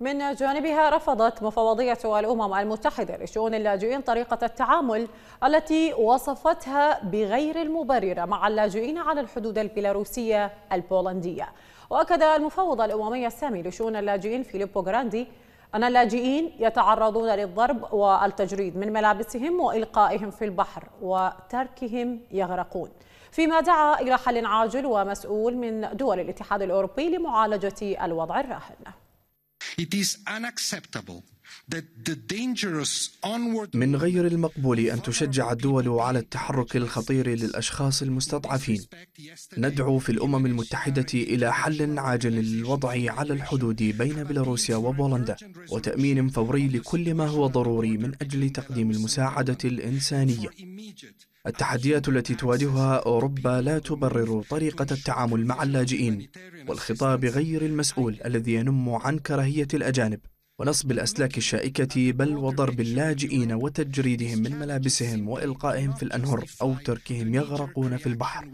من جانبها رفضت مفوضية الأمم المتحدة لشؤون اللاجئين طريقة التعامل التي وصفتها بغير المبررة مع اللاجئين على الحدود البيلاروسية البولندية وأكد المفوض الأممي السامي لشؤون اللاجئين فيليبو غراندي أن اللاجئين يتعرضون للضرب والتجريد من ملابسهم وإلقائهم في البحر وتركهم يغرقون فيما دعا إلى حل عاجل ومسؤول من دول الاتحاد الأوروبي لمعالجة الوضع الراهن it is unacceptable من غير المقبول أن تشجع الدول على التحرك الخطير للأشخاص المستضعفين ندعو في الأمم المتحدة إلى حل عاجل للوضع على الحدود بين بيلاروسيا وبولندا وتأمين فوري لكل ما هو ضروري من أجل تقديم المساعدة الإنسانية التحديات التي تواجهها أوروبا لا تبرر طريقة التعامل مع اللاجئين والخطاب غير المسؤول الذي ينم عن كراهية الأجانب ونصب الأسلاك الشائكة بل وضرب اللاجئين وتجريدهم من ملابسهم وإلقائهم في الأنهر أو تركهم يغرقون في البحر